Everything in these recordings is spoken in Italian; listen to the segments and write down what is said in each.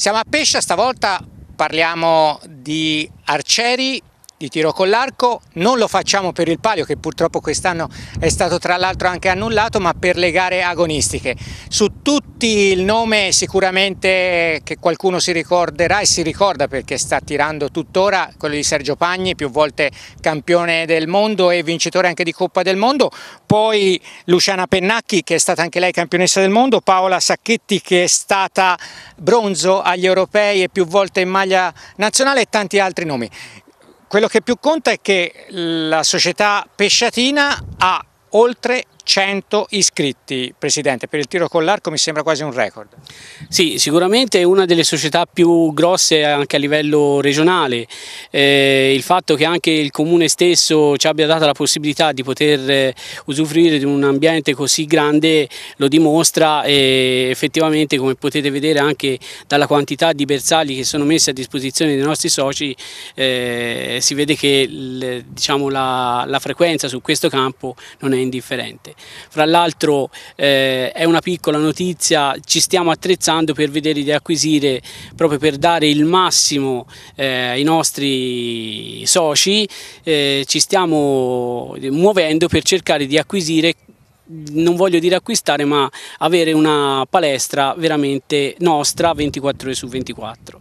Siamo a Pescia, stavolta parliamo di arcieri di tiro con l'arco, non lo facciamo per il palio che purtroppo quest'anno è stato tra l'altro anche annullato, ma per le gare agonistiche. Su tutti il nome sicuramente eh, che qualcuno si ricorderà e si ricorda perché sta tirando tuttora, quello di Sergio Pagni, più volte campione del mondo e vincitore anche di Coppa del Mondo, poi Luciana Pennacchi che è stata anche lei campionessa del mondo, Paola Sacchetti che è stata bronzo agli europei e più volte in maglia nazionale e tanti altri nomi. Quello che più conta è che la società pesciatina ha oltre 100 iscritti, Presidente, per il tiro con l'arco mi sembra quasi un record. Sì, sicuramente è una delle società più grosse anche a livello regionale, eh, il fatto che anche il Comune stesso ci abbia dato la possibilità di poter eh, usufruire di un ambiente così grande lo dimostra e eh, effettivamente come potete vedere anche dalla quantità di bersagli che sono messi a disposizione dei nostri soci eh, si vede che diciamo, la, la frequenza su questo campo non è indifferente. Fra l'altro eh, è una piccola notizia, ci stiamo attrezzando per vedere di acquisire, proprio per dare il massimo eh, ai nostri soci, eh, ci stiamo muovendo per cercare di acquisire non voglio dire acquistare ma avere una palestra veramente nostra 24 ore su 24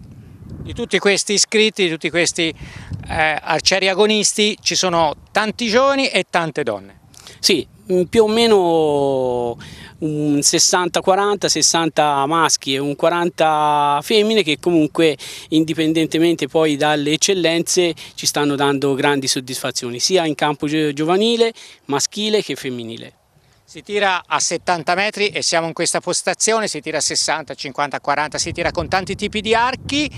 di tutti questi iscritti, di tutti questi eh, arcieri agonisti, ci sono tanti giovani e tante donne. Sì, più o meno un 60-40, 60 maschi e un 40 femmine che comunque indipendentemente poi dalle eccellenze ci stanno dando grandi soddisfazioni sia in campo giovanile, maschile che femminile. Si tira a 70 metri e siamo in questa postazione, si tira a 60, 50, 40, si tira con tanti tipi di archi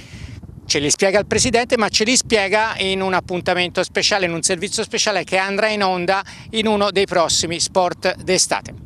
ce li spiega il Presidente ma ce li spiega in un appuntamento speciale, in un servizio speciale che andrà in onda in uno dei prossimi sport d'estate.